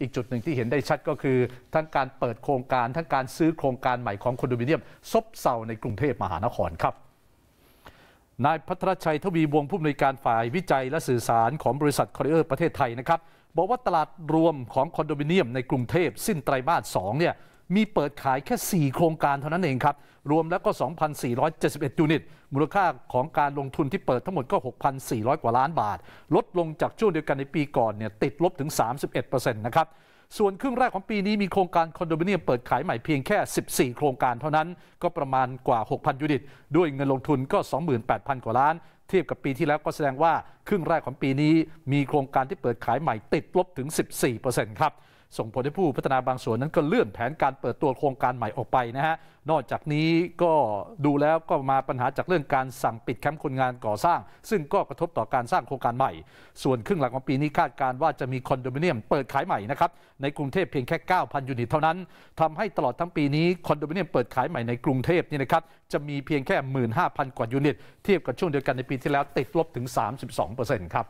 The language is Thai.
อีกจุดหนึ่งที่เห็นได้ชัดก็คือ ทั้งการเปิดโครงการ ทั้งการซื้อโครงการใหม่ของคอนโดมิเนียมซบเซาในกรุงเทพมหานครครับ นายพัทรชัยทวีวงผู้อำนวยการฝ่ายวิจัยและสื่อสารของบริษัทคอริเออร์ ประเทศไทยนะครับ บอกว่า ตลาดรวมของคอนโดมิเนียมในกรุงเทพสิ้นไตรมาส2เนี่ยมีเปิดขายแค่ 4 โครงการเท่านั้นเองครับ รวมแล้วก็ 2,471 ยูนิต มูลค่าของการลงทุนที่เปิดทั้งหมดก็ 6,400 กว่าล้านบาท ลดลงจากช่วงเดียวกันในปีก่อนเนี่ยติดลบถึง 31%นะครับ ส่วนครึ่งแรกของปีนี้มีโครงการคอนโดมิเนียมเปิดขายใหม่เพียงแค่ 14 โครงการเท่านั้นก็ประมาณกว่า 6,000 ยูนิต ด้วยเงินลงทุนก็ 28,000 กว่าล้าน เทียบกับปีที่แล้วก็แสดงว่าครึ่งแรกของปีนี้มีโครงการที่เปิดขายใหม่ติดลบถึง14%ครับส่งผลให้ผู้พัฒนาบางส่วนนั้นก็เลื่อนแผนการเปิดตัวโครงการใหม่ออกไปนะฮะ นอกจากนี้ก็ดูแล้วก็มาปัญหาจากเรื่องการสั่งปิดแคมป์คนงานก่อสร้าง ซึ่งก็กระทบต่อการสร้างโครงการใหม่ ส่วนครึ่งหลังของปีนี้คาดการว่าจะมีคอนโดมิเนียมเปิดขายใหม่นะครับ ในกรุงเทพเพียงแค่ 9,000ยูนิตเท่านั้น ทำให้ตลอดทั้งปีนี้คอนโดมิเนียมเปิดขายใหม่ในกรุงเทพนี่นะครับจะมีเพียงแค่15,000กว่ายูนิต เทียบกับช่วงเดียวกันในปีที่แล้วติดลบถึง 32%ครับ